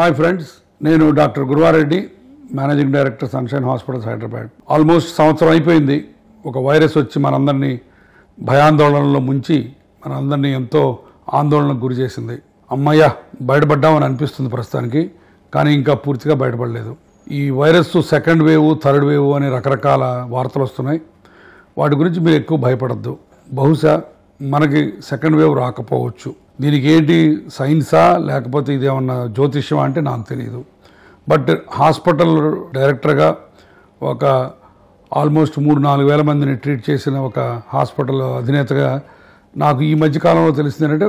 hi friends నేను doctor Guruvareddy managing director sunshine hospitals Hyderabad almost సంవత్సరం అయిపోయింది ఒక వైరస్ వచ్చి మనందరినీ భయాందోళనలో ముంచి మనందరినీ ఎంతో ఆందోళనకు గురి చేసింది అమ్మయ్య బయటపడ్డామని అనిపిస్తుంది ప్రస్తుతానికి కానీ ఇంకా పూర్తిగా బయటపడలేదు ఈ virus second wave third wave అనే రకరకాల వార్తలు వస్తున్నాయి వాటి గురించి మీరు ఎక్కువ భయపడద్దు బహుశా మనకి సెకండ్ వేవ్ రాకపోవచ్చు దీనికి ఏంటి సైన్సా లేకపోతే ఇదేమన్నా జ్యోతిష్యమా అంటే నాకు తెలియదు బట్ హాస్పిటల్ డైరెక్టర్గా ఒక ఆల్మోస్ట్ మూడు నాలుగు వేల మందిని ట్రీట్ చేసిన ఒక హాస్పిటల్ అధినేతగా నాకు ఈ మధ్యకాలంలో తెలిసింది ఏంటంటే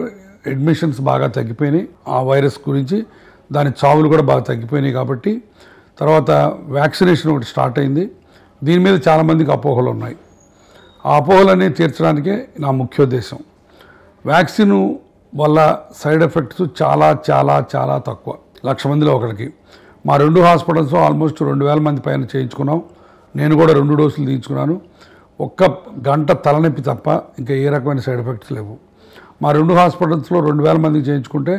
అడ్మిషన్స్ బాగా తగ్గిపోయినాయి ఆ వైరస్ గురించి దాని చావులు కూడా బాగా తగ్గిపోయినాయి కాబట్టి తర్వాత వ్యాక్సినేషన్ ఒకటి స్టార్ట్ అయింది దీని మీద చాలామందికి అపోహలు ఉన్నాయి ఆ అపోహలనే తీర్చడానికే నా ముఖ్యోద్దేశం వ్యాక్సిన్ వల్ల సైడ్ ఎఫెక్ట్స్ చాలా చాలా చాలా తక్కువ లక్ష మందిలో ఒకరికి మా రెండు హాస్పిటల్స్ ఆల్మోస్ట్ రెండు వేల మంది పైన చేయించుకున్నాం నేను కూడా రెండు డోసులు తీయించుకున్నాను ఒక్క గంట తలనొప్పి తప్ప ఇంకా ఏ రకమైన సైడ్ ఎఫెక్ట్స్ లేవు మా రెండు హాస్పిటల్స్లో రెండు వేల మందికి చేయించుకుంటే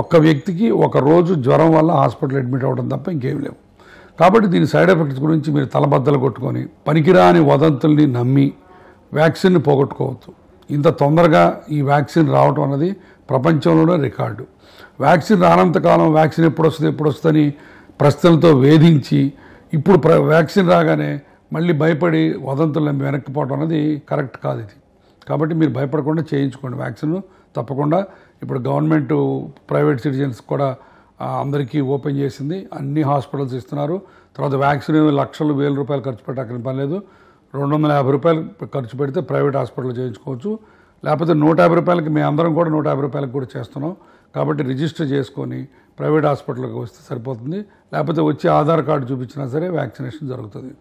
ఒక్క వ్యక్తికి ఒక రోజు జ్వరం వల్ల హాస్పిటల్ అడ్మిట్ అవ్వడం తప్ప ఇంకేం లేవు కాబట్టి దీని సైడ్ ఎఫెక్ట్స్ గురించి మీరు తలబద్దలు కొట్టుకొని పనికిరాని వదంతుల్ని నమ్మి వ్యాక్సిన్ పోగొట్టుకోవద్దు ఇంత తొందరగా ఈ వ్యాక్సిన్ రావటం అన్నది ప్రపంచంలోనే రికార్డు వ్యాక్సిన్ రానంత కాలం వ్యాక్సిన్ ఎప్పుడు వస్తుంది ఎప్పుడు వస్తుందని ప్రశ్నలతో వేధించి ఇప్పుడు ప్ర వ్యాక్సిన్ రాగానే మళ్ళీ భయపడి వదంతులు నమ్మి వెనక్కిపోవడం అనేది కరెక్ట్ కాదు ఇది కాబట్టి మీరు భయపడకుండా చేయించుకోండి వ్యాక్సిన్ తప్పకుండా ఇప్పుడు గవర్నమెంట్ ప్రైవేట్ సిటిజన్స్ కూడా అందరికీ ఓపెన్ చేసింది అన్ని హాస్పిటల్స్ ఇస్తున్నారు తర్వాత వ్యాక్సిన్ లక్షలు వేల రూపాయలు ఖర్చు పెట్టాకని పని లేదు రెండు వందల యాభై రూపాయలు ఖర్చు పెడితే ప్రైవేట్ హాస్పిటల్ చేయించుకోవచ్చు లేకపోతే నూట యాభై రూపాయలకి మేము అందరం కూడా నూట యాభై రూపాయలకు కూడా చేస్తున్నాం కాబట్టి రిజిస్టర్ చేసుకొని ప్రైవేట్ హాస్పిటల్కి వస్తే సరిపోతుంది లేకపోతే వచ్చి ఆధార్ కార్డు చూపించినా సరే వ్యాక్సినేషన్ జరుగుతుంది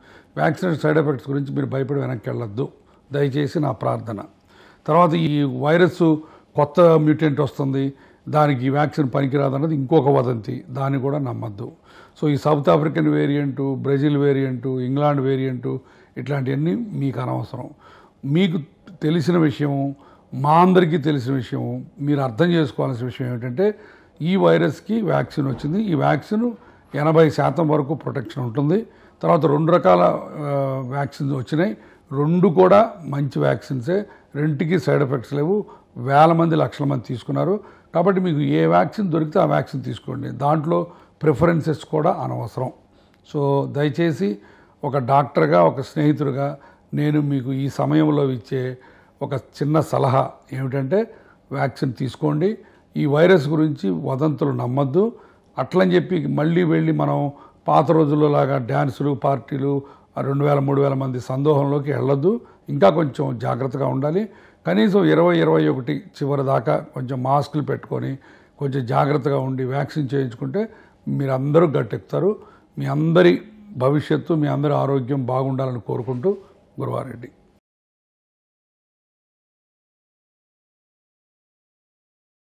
వ్యాక్సినేషన్ సైడ్ ఎఫెక్ట్స్ గురించి మీరు భయపడి వెనక్కి వెళ్ళొద్దు దయచేసి నా ప్రార్థన తర్వాత ఈ వైరస్ కొత్త మ్యూటెంట్ వస్తుంది దానికి వ్యాక్సిన్ పనికిరాదన్నది ఇంకొక వదంతి దాన్ని కూడా నమ్మద్దు సో ఈ South African variant Brazil variant England variant ఇట్లాంటివన్నీ మీకు అనవసరం మీకు తెలిసిన విషయం మా అందరికీ తెలిసిన విషయం మీరు అర్థం చేసుకోవాల్సిన విషయం ఏమిటంటే ఈ వైరస్కి వ్యాక్సిన్ వచ్చింది ఈ వ్యాక్సిన్ ఎనభై శాతం వరకు ప్రొటెక్షన్ ఉంటుంది తర్వాత రెండు రకాల వ్యాక్సిన్స్ వచ్చినాయి రెండు కూడా మంచి వ్యాక్సిన్సే రెంటికి సైడ్ ఎఫెక్ట్స్ లేవు వేల మంది లక్షల మంది తీసుకున్నారు కాబట్టి మీకు ఏ వ్యాక్సిన్ దొరికితే ఆ వ్యాక్సిన్ తీసుకోండి దాంట్లో ప్రిఫరెన్సెస్ కూడా అనవసరం సో దయచేసి ఒక డాక్టర్గా ఒక స్నేహితుడిగా నేను మీకు ఈ సమయంలో ఇచ్చే ఒక చిన్న సలహా ఏమిటంటే వ్యాక్సిన్ తీసుకోండి ఈ వైరస్ గురించి వదంతులు నమ్మద్దు అట్లని చెప్పి మళ్ళీ వెళ్ళి మనం పాత రోజుల్లో లాగా డ్యాన్సులు పార్టీలు రెండు వేల మూడు వేల మంది సందోహంలోకి వెళ్ళొద్దు ఇంకా కొంచెం జాగ్రత్తగా ఉండాలి కనీసం ఇరవై ఇరవై ఒకటి చివరి దాకా కొంచెం మాస్కులు పెట్టుకొని కొంచెం జాగ్రత్తగా ఉండి వ్యాక్సిన్ చేయించుకుంటే మీరందరూ గట్టెక్కుతారు మీ అందరి భవిష్యత్తు మీ అందరి ఆరోగ్యం బాగుండాలని కోరుకుంటూ గురువారెడ్డి